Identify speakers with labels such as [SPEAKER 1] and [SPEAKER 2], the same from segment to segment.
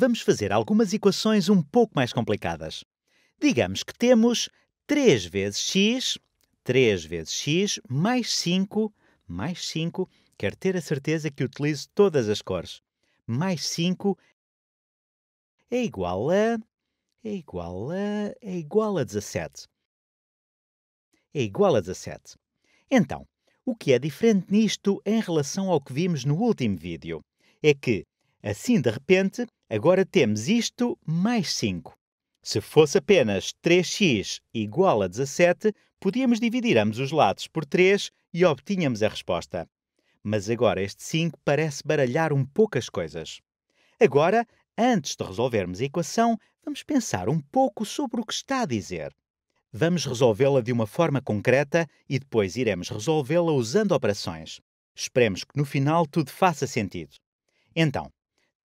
[SPEAKER 1] vamos fazer algumas equações um pouco mais complicadas. Digamos que temos 3 vezes x, 3 vezes x, mais 5, mais 5, quero ter a certeza que utilizo todas as cores. Mais 5 é igual a... é igual a... é igual a 17. É igual a 17. Então, o que é diferente nisto em relação ao que vimos no último vídeo? É que, assim de repente, Agora temos isto mais 5. Se fosse apenas 3x igual a 17, podíamos dividir ambos os lados por 3 e obtínhamos a resposta. Mas agora este 5 parece baralhar um pouco as coisas. Agora, antes de resolvermos a equação, vamos pensar um pouco sobre o que está a dizer. Vamos resolvê-la de uma forma concreta e depois iremos resolvê-la usando operações. Esperemos que no final tudo faça sentido. Então,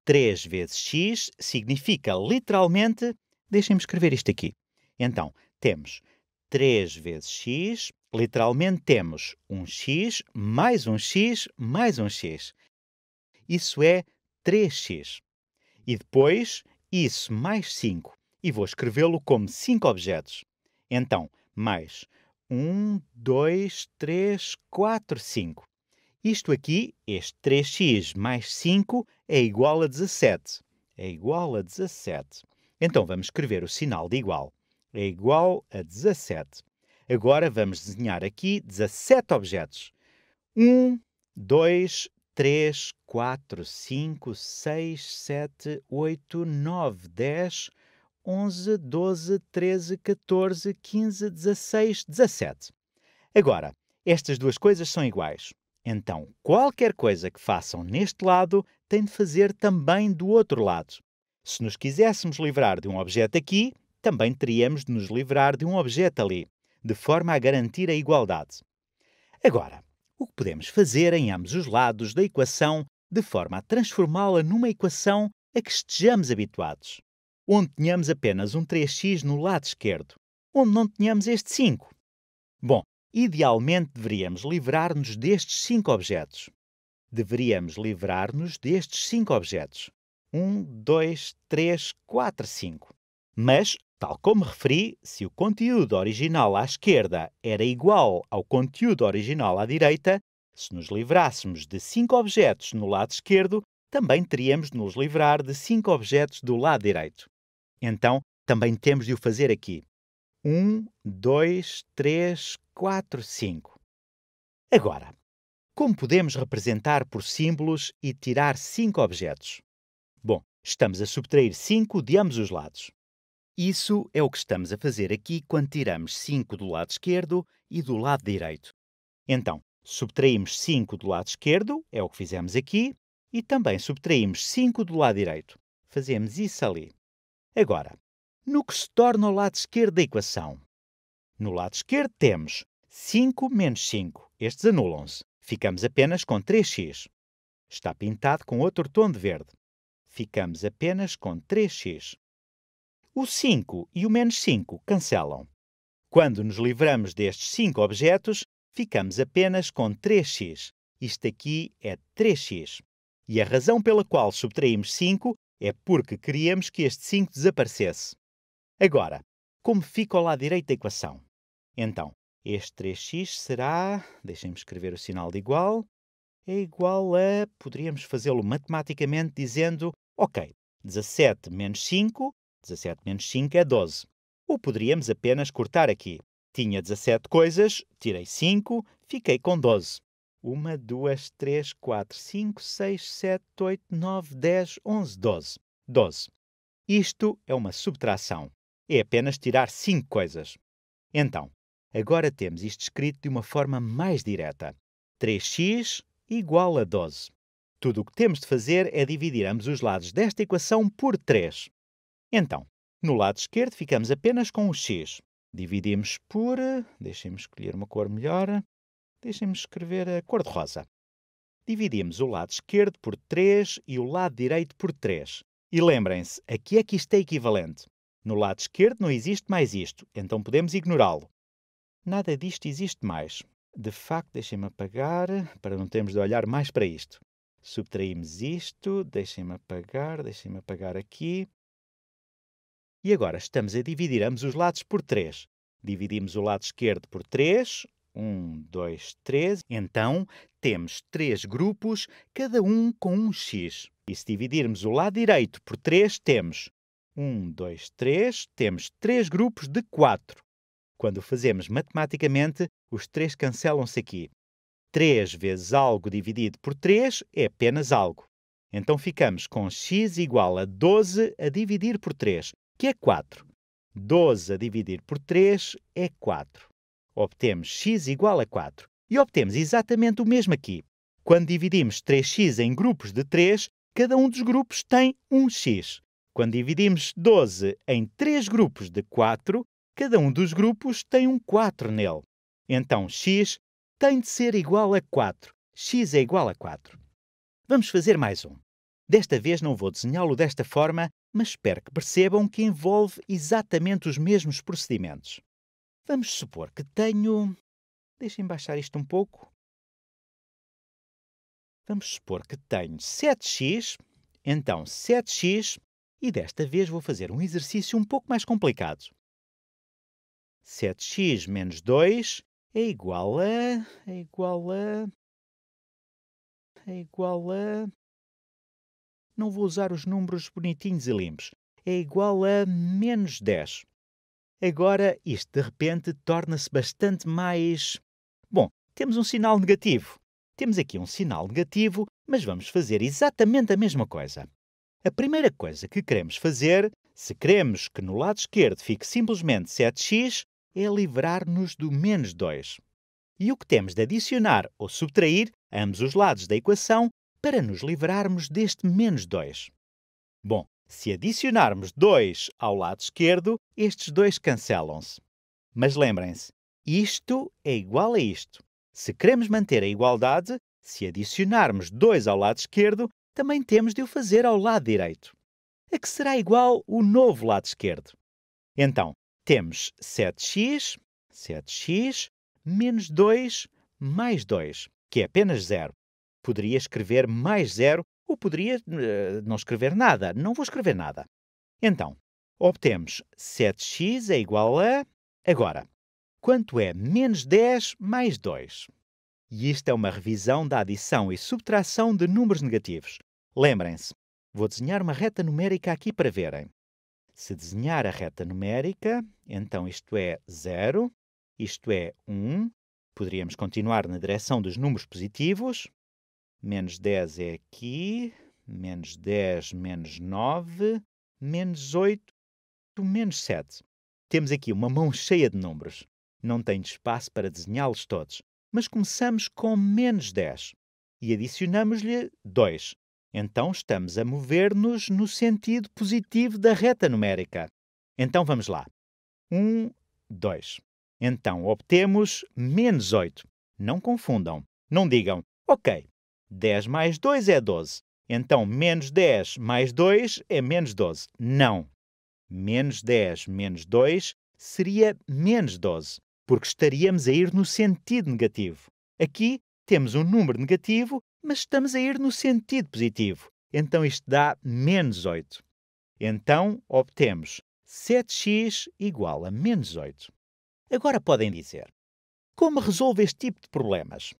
[SPEAKER 1] 3 vezes x significa literalmente. Deixem-me escrever isto aqui. Então, temos 3 vezes x, literalmente temos 1 x mais 1 x mais 1 x. Isso é 3x. E depois, isso mais 5. E vou escrevê-lo como 5 objetos. Então, mais 1, 2, 3, 4, 5. Isto aqui, este 3x mais 5 é igual a 17. É igual a 17. Então vamos escrever o sinal de igual. É igual a 17. Agora vamos desenhar aqui 17 objetos. 1, 2, 3, 4, 5, 6, 7, 8, 9, 10, 11, 12, 13, 14, 15, 16, 17. Agora, estas duas coisas são iguais. Então, qualquer coisa que façam neste lado tem de fazer também do outro lado. Se nos quiséssemos livrar de um objeto aqui, também teríamos de nos livrar de um objeto ali, de forma a garantir a igualdade. Agora, o que podemos fazer em ambos os lados da equação de forma a transformá-la numa equação a que estejamos habituados, onde tenhamos apenas um 3x no lado esquerdo, onde não tenhamos este 5? Bom, Idealmente deveríamos livrar-nos destes cinco objetos. Deveríamos livrar-nos destes cinco objetos. Um, dois, três, quatro, cinco. Mas, tal como referi, se o conteúdo original à esquerda era igual ao conteúdo original à direita, se nos livrássemos de cinco objetos no lado esquerdo, também teríamos de nos livrar de cinco objetos do lado direito. Então, também temos de o fazer aqui. 1, 2, 3, 4, 5. Agora, como podemos representar por símbolos e tirar 5 objetos? Bom, estamos a subtrair 5 de ambos os lados. Isso é o que estamos a fazer aqui quando tiramos 5 do lado esquerdo e do lado direito. Então, subtraímos 5 do lado esquerdo, é o que fizemos aqui, e também subtraímos 5 do lado direito. Fazemos isso ali. Agora, no que se torna o lado esquerdo da equação. No lado esquerdo temos 5 menos 5. Estes anulam-se. Ficamos apenas com 3x. Está pintado com outro tom de verde. Ficamos apenas com 3x. O 5 e o menos 5 cancelam. Quando nos livramos destes 5 objetos, ficamos apenas com 3x. Isto aqui é 3x. E a razão pela qual subtraímos 5 é porque queríamos que este 5 desaparecesse. Agora, como fica o lado direito da equação? Então, este 3x será, deixem-me escrever o sinal de igual, é igual a, poderíamos fazê-lo matematicamente dizendo, ok, 17 menos 5, 17 menos 5 é 12. Ou poderíamos apenas cortar aqui. Tinha 17 coisas, tirei 5, fiquei com 12. 1, 2, 3, 4, 5, 6, 7, 8, 9, 10, 11, 12. 12. Isto é uma subtração. É apenas tirar cinco coisas. Então, agora temos isto escrito de uma forma mais direta. 3x igual a 12. Tudo o que temos de fazer é dividir ambos os lados desta equação por 3. Então, no lado esquerdo ficamos apenas com o x. Dividimos por. Deixem-me escolher uma cor melhor. Deixem-me escrever a cor de rosa. Dividimos o lado esquerdo por 3 e o lado direito por 3. E lembrem-se, aqui é que isto é equivalente. No lado esquerdo não existe mais isto, então podemos ignorá-lo. Nada disto existe mais. De facto, deixem-me apagar para não termos de olhar mais para isto. Subtraímos isto, deixem-me apagar, deixem-me apagar aqui. E agora estamos a dividir ambos os lados por 3. Dividimos o lado esquerdo por 3, 1, 2, 3. Então, temos três grupos, cada um com um x. E se dividirmos o lado direito por 3, temos 1, 2, 3, temos 3 grupos de 4. Quando fazemos matematicamente, os 3 cancelam-se aqui. 3 vezes algo dividido por 3 é apenas algo. Então ficamos com x igual a 12 a dividir por 3, que é 4. 12 a dividir por 3 é 4. Obtemos x igual a 4. E obtemos exatamente o mesmo aqui. Quando dividimos 3x em grupos de 3, cada um dos grupos tem 1 x. Quando dividimos 12 em três grupos de 4, cada um dos grupos tem um 4 nele. Então x tem de ser igual a 4. x é igual a 4. Vamos fazer mais um. Desta vez não vou desenhá-lo desta forma, mas espero que percebam que envolve exatamente os mesmos procedimentos. Vamos supor que tenho. Deixem baixar isto um pouco. Vamos supor que tenho 7x, então 7x e desta vez vou fazer um exercício um pouco mais complicado. 7x menos 2 é igual a. é igual a. é igual a. Não vou usar os números bonitinhos e limpos. É igual a menos 10. Agora, isto de repente torna-se bastante mais. Bom, temos um sinal negativo. Temos aqui um sinal negativo, mas vamos fazer exatamente a mesma coisa. A primeira coisa que queremos fazer, se queremos que no lado esquerdo fique simplesmente 7x, é livrar-nos do menos 2. E o que temos de adicionar ou subtrair ambos os lados da equação para nos livrarmos deste menos 2? Bom, se adicionarmos 2 ao lado esquerdo, estes dois cancelam-se. Mas lembrem-se, isto é igual a isto. Se queremos manter a igualdade, se adicionarmos 2 ao lado esquerdo, também temos de o fazer ao lado direito, a que será igual o novo lado esquerdo. Então, temos 7x, 7x, menos 2, mais 2, que é apenas zero. Poderia escrever mais zero ou poderia uh, não escrever nada. Não vou escrever nada. Então, obtemos 7x é igual a... Agora, quanto é menos 10 mais 2? E isto é uma revisão da adição e subtração de números negativos. Lembrem-se, vou desenhar uma reta numérica aqui para verem. Se desenhar a reta numérica, então isto é 0, isto é 1, poderíamos continuar na direção dos números positivos. Menos 10 é aqui, menos 10, menos 9, menos 8, menos 7. Temos aqui uma mão cheia de números. Não tenho espaço para desenhá-los todos mas começamos com menos 10 e adicionamos-lhe 2. Então estamos a mover-nos no sentido positivo da reta numérica. Então vamos lá. 1, 2. Então obtemos menos 8. Não confundam. Não digam, ok, 10 mais 2 é 12. Então menos 10 mais 2 é menos 12. Não. Menos 10 menos 2 seria menos 12 porque estaríamos a ir no sentido negativo. Aqui temos um número negativo, mas estamos a ir no sentido positivo. Então isto dá menos 8. Então obtemos 7x igual a menos 8. Agora podem dizer: como resolvo este tipo de problemas?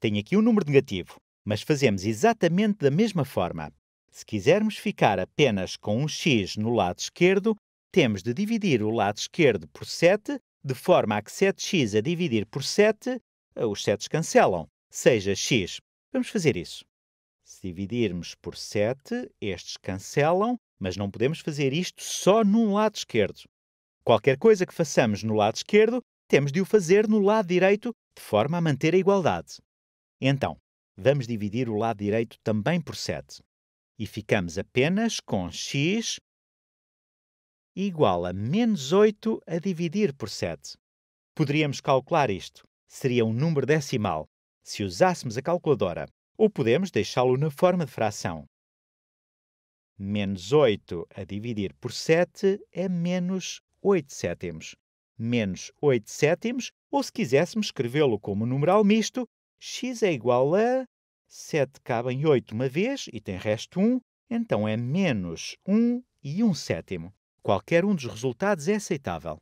[SPEAKER 1] Tenho aqui um número negativo, mas fazemos exatamente da mesma forma. Se quisermos ficar apenas com um x no lado esquerdo, temos de dividir o lado esquerdo por 7 de forma a que 7x a dividir por 7, eh, os 7 cancelam, seja x. Vamos fazer isso. Se dividirmos por 7, estes cancelam, mas não podemos fazer isto só num lado esquerdo. Qualquer coisa que façamos no lado esquerdo, temos de o fazer no lado direito, de forma a manter a igualdade. Então, vamos dividir o lado direito também por 7. E ficamos apenas com x igual a menos 8 a dividir por 7. Poderíamos calcular isto. Seria um número decimal, se usássemos a calculadora, ou podemos deixá-lo na forma de fração. Menos 8 a dividir por 7 é menos 8 sétimos. Menos 8 sétimos, ou se quiséssemos escrevê-lo como numeral misto, x é igual a 7 cabe em 8 uma vez e tem resto 1, então é menos 1 e 1 sétimo. Qualquer um dos resultados é aceitável.